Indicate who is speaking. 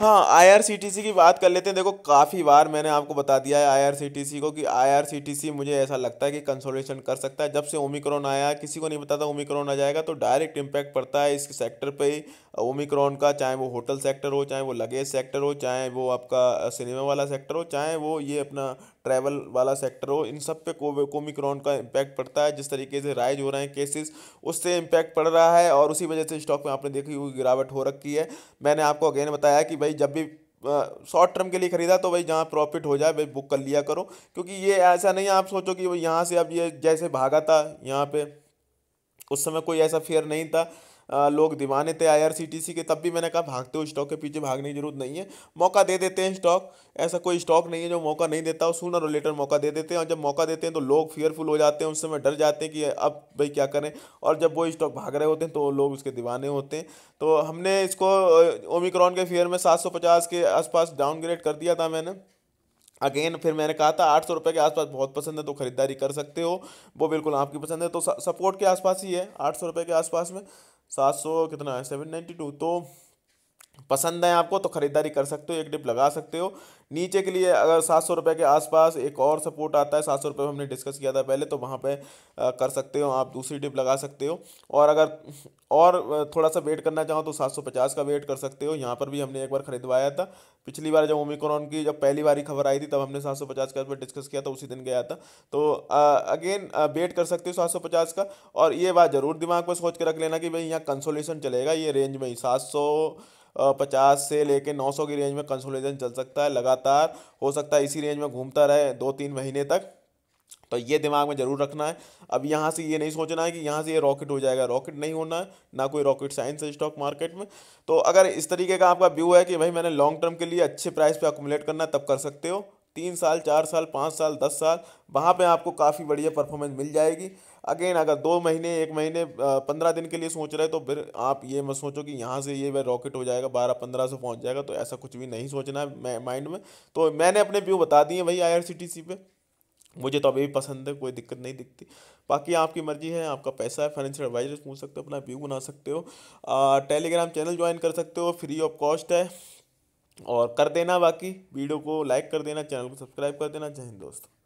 Speaker 1: हाँ आईआरसीटीसी की बात कर लेते हैं देखो काफ़ी बार मैंने आपको बता दिया है आईआरसीटीसी को कि आईआरसीटीसी मुझे ऐसा लगता है कि कंसोलिडेशन कर सकता है जब से ओमिक्रॉन आया किसी को नहीं पता था ओमिक्रॉन आ जाएगा तो डायरेक्ट इम्पैक्ट पड़ता है इस सेक्टर पे ही ओमिक्रॉन का चाहे वो होटल सेक्टर हो चाहे वो लगेज सेक्टर हो चाहे वो आपका सिनेमा वाला सेक्टर हो चाहे वो ये अपना ट्रैवल वाला सेक्टर हो इन सब पे कोमिक्रॉन का इम्पैक्ट पड़ता है जिस तरीके से राइज हो रहे हैं केसेस उससे इम्पैक्ट पड़ रहा है और उसी वजह से स्टॉक में आपने देखी हुई गिरावट हो रखी है मैंने आपको अगेन बताया कि भाई जब भी शॉर्ट टर्म के लिए खरीदा तो भाई जहाँ प्रॉफिट हो जाए भाई बुक कर लिया करो क्योंकि ये ऐसा नहीं आप सोचो कि यहाँ से अब ये जैसे भागा था यहाँ पे उस समय कोई ऐसा फेयर नहीं था लोग दीवाने थे आईआरसीटीसी के तब भी मैंने कहा भागते हो स्टॉक के पीछे भागने की जरूरत नहीं है मौका दे देते हैं स्टॉक ऐसा कोई स्टॉक नहीं है जो मौका नहीं देता और सुनर और लेटर मौका दे देते हैं और जब मौका देते हैं तो लोग फियरफुल हो जाते हैं उस समय डर जाते हैं कि अब भाई क्या करें और जब वो स्टॉक भाग रहे होते हैं तो लोग उसके दीवाने होते हैं तो हमने इसको ओमिक्रॉन के फेयर में सात के आसपास डाउनग्रेड कर दिया था मैंने अगेन फिर मैंने कहा था आठ सौ रुपये के आसपास बहुत पसंद है तो ख़रीदारी कर सकते हो वो बिल्कुल आपकी पसंद है तो सपोर्ट के आसपास ही है आठ सौ रुपये के आसपास में सात सौ कितना है सेवन नाइन्टी टू तो पसंद है आपको तो ख़रीदारी कर सकते हो एक डिप लगा सकते हो नीचे के लिए अगर सात सौ रुपये के आसपास एक और सपोर्ट आता है सात सौ रुपये हमने डिस्कस किया था पहले तो वहाँ पे कर सकते हो आप दूसरी डिप लगा सकते हो और अगर और थोड़ा सा वेट करना चाहो तो सात सौ पचास का वेट कर सकते हो यहाँ पर भी हमने एक बार खरीदवाया था पिछली बार जब ओमिक्रॉन की जब पहली बार खबर आई थी तब हमने सात सौ पचास का डिस्कस किया था उसी दिन गया था तो अगेन वेट कर सकते हो सात सौ पचास का और ये बात ज़रूर दिमाग पर सोच के रख लेना कि भाई यहाँ कंसोलेशन चलेगा ये रेंज में ही सात सौ पचास से लेकर नौ सौ की रेंज में कंसोलिडेशन चल सकता है लगातार हो सकता है इसी रेंज में घूमता रहे दो तीन महीने तक तो ये दिमाग में ज़रूर रखना है अब यहाँ से ये नहीं सोचना है कि यहाँ से ये रॉकेट हो जाएगा रॉकेट नहीं होना है ना कोई रॉकेट साइंस है स्टॉक मार्केट में तो अगर इस तरीके का आपका व्यू है कि भाई मैंने लॉन्ग टर्म के लिए अच्छे प्राइस पे अकोमलेट करना है तब कर सकते हो तीन साल चार साल पाँच साल दस साल वहाँ पे आपको काफ़ी बढ़िया परफॉर्मेंस मिल जाएगी अगेन अगर दो महीने एक महीने पंद्रह दिन के लिए सोच रहे तो फिर आप ये मत सोचो कि यहाँ से ये वह रॉकेट हो जाएगा बारह पंद्रह सौ पहुँच जाएगा तो ऐसा कुछ भी नहीं सोचना है माइंड में तो मैंने अपने व्यू बता दिए भाई I R C C T पे मुझे तो अभी भी पसंद है कोई दिक्कत नहीं दिखती बाकी आपकी मर्जी है आपका पैसा है फाइनेंशियल एडवाइजर पूछ सकते हो अपना व्यू बना सकते हो टेलीग्राम चैनल ज्वाइन कर सकते हो फ्री ऑफ कॉस्ट है और कर देना बाकी वीडियो को लाइक कर देना चैनल को सब्सक्राइब कर देना जय हिंद दोस्तों